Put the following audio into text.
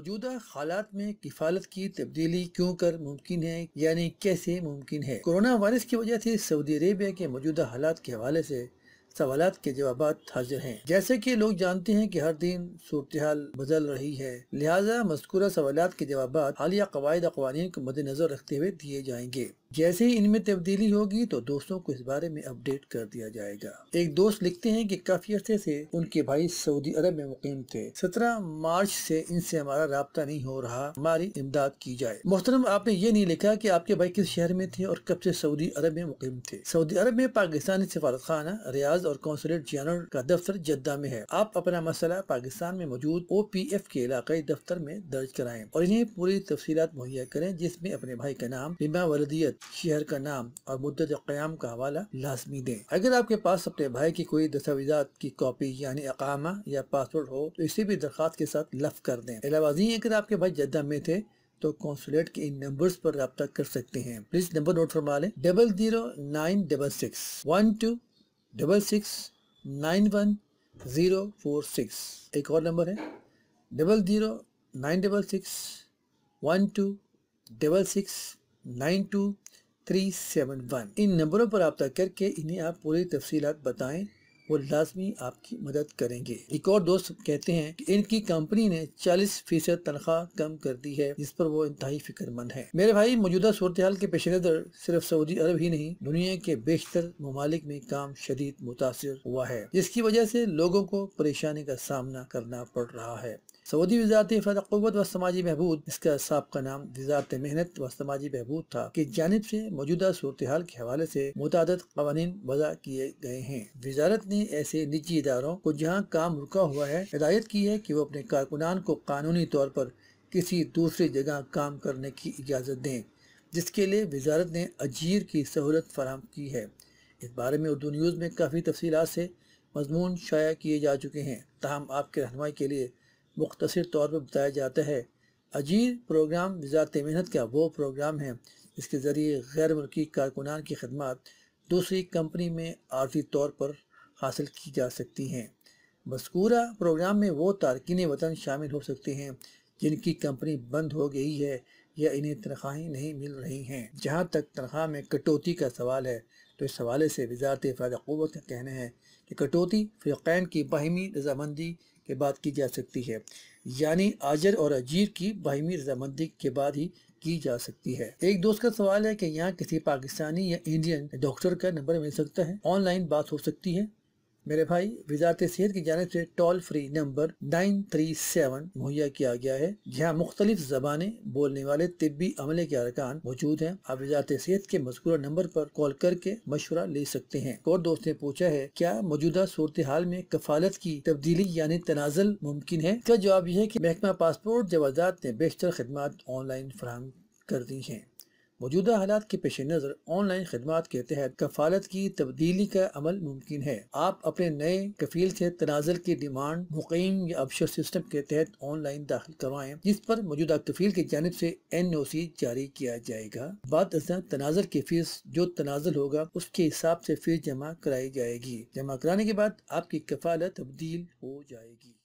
मौजूदा हालात में किफालत की तब्दीली क्यों कर मुमकिन है यानी कैसे मुमकिन है कोरोना वायरस की वजह से सऊदी अरेबिया के मौजूदा हालात के हवाले से सवाल के जवाब हाजिर हैं जैसे कि लोग जानते हैं कि हर दिन सूरत हाल बदल रही है लिहाजा मस्कुरा सवाल के जवाब हालिया कवायद अवानी को मद्देनजर रखते हुए दिए जाएंगे जैसे ही इनमें तब्दीली होगी तो दोस्तों को इस बारे में अपडेट कर दिया जाएगा एक दोस्त लिखते हैं कि काफी अरसे से उनके भाई सऊदी अरब में मुकम थे 17 मार्च से इनसे हमारा रहा नहीं हो रहा हमारी इमदाद की जाए मोहतरम आपने ये नहीं लिखा कि आपके भाई किस शहर में थे और कब से सऊदी अरब में मुकम थे सऊदी अरब में पाकिस्तानी सिफारत खाना रियाज और कौंसुलेट जनरल का दफ्तर जद्दा में है आप अपना मसला पाकिस्तान में मौजूद ओ पी एफ के इलाकाई दफ्तर में दर्ज कराएं और इन्हें पूरी तफसीत मुहैया करें जिसमे अपने भाई का नाम बीमा वर्दियत शहर का नाम और मुद्दत क्याम का हवाला लाजमी दें अगर आपके पास अपने भाई की कोई दस्तावेजा की कॉपी यानी अकामा या पासपोर्ट हो तो इसे भी दरख्वास्त के साथ लफ कर दें अलावाजी अगर आपके भाई जद्दा में थे तो कौंसुलेट के इन नंबर्स पर रब्ता कर सकते हैं प्लीज नंबर नोट फरमा लें double zero nine double six one two double six nine one zero four six एक और नंबर है double zero nine double six one two double six nine two three seven one इन नंबरों पर रब्ता करके इन्हें आप पूरी तफसी बताएं वो लाजमी आपकी मदद करेंगे एक और दोस्त कहते हैं कि इनकी कंपनी ने 40 फीसद तनख्वाह कम कर दी है जिस पर वो इंतहाई फिक्रमंद है मेरे भाई मौजूदा सूरत के पेश नज़र सिर्फ सऊदी अरब ही नहीं दुनिया के बेशतर ममालिक में काम शदीद मुतासर हुआ है जिसकी वजह से लोगों को परेशानी का सामना करना पड़ रहा है सऊदी वजारत फ़लत व समाजी बहबूद इसका सबका नाम वजारत मेहनत व समाजी बहबूद था की जानब से मौजूदा सूरत हाल के हवाले से मुतद कवानीन वजह किए गए हैं वजारत ने ऐसे निजी इदारों को जहाँ काम रुका हुआ है हिदायत की है की वो अपने कारकुनान को कानूनी तौर पर किसी दूसरी जगह काम करने की इजाज़त दें जिसके लिए वजारत ने अजीर की सहूलत फराम की है इस बारे में उर्दू न्यूज़ में काफ़ी तफसीत से मजमून शाया किए जा चुके हैं तहम आपके रहनमाई के लिए मुख्तर तौर पर बताया जाता है अजीर प्रोग्राम वजारत मेहनत का वो प्रोग्राम है जिसके ज़रिए गैर मुल्की कारकुनान की खदमत दूसरी कंपनी में आर्जी तौर पर हासिल की जा सकती हैं मस्कूरा प्रोग्राम में वो तारकिन वतन शामिल हो सकते हैं जिनकी कंपनी बंद हो गई है या इन्हें तनख्वाही नहीं मिल रही हैं जहाँ तक तनख्वाह में कटौती का सवाल है तो इस हवाले से वजारत फ़ायदा क़वत का कहना है कि कटौती फ़िरक़ैन की बाहमी रजामंदी के बात की जा सकती है यानी आजर और अजीर की बाहमी रजामंदी के बाद ही की जा सकती है एक दोस्त का सवाल है कि यहाँ किसी पाकिस्तानी या इंडियन डॉक्टर का नंबर मिल सकता है ऑनलाइन बात हो सकती है मेरे भाई वजारत सेहत की जानब से toll free number nine three seven मुहैया किया गया है जहाँ मुख्तलिफ जबान बोलने वाले तिब्बी अमले के अरकान मौजूद है आप वजारत सेहत के मजकूर नंबर आरोप कॉल करके मशुरा ले सकते हैं और दोस्त ने पूछा है क्या मौजूदा सूरत हाल में कफालत की तब्दीली यानी तनाजल मुमकिन है इसका जवाब यह है की महकमा पासपोर्ट जवाजात ने बेहतर खदमात ऑनलाइन फ्राहम कर दी है मौजूदा हालात के पेश नज़र ऑनलाइन खदमात के तहत कफालत की तब्दीली का अमल मुमकिन है आप अपने नए कफील से तनाजर की डिमांड मुकम या अफसर सिस्टम के तहत ऑनलाइन दाखिल करवाएं जिस पर मौजूदा कफील की जानब ऐसी एन ओ सी जारी किया जाएगा बाद तनाजर की फीस जो तनाजल होगा उसके हिसाब ऐसी फीस जमा कराई जाएगी जमा कराने के बाद आपकी कफालत तब्दील हो जाएगी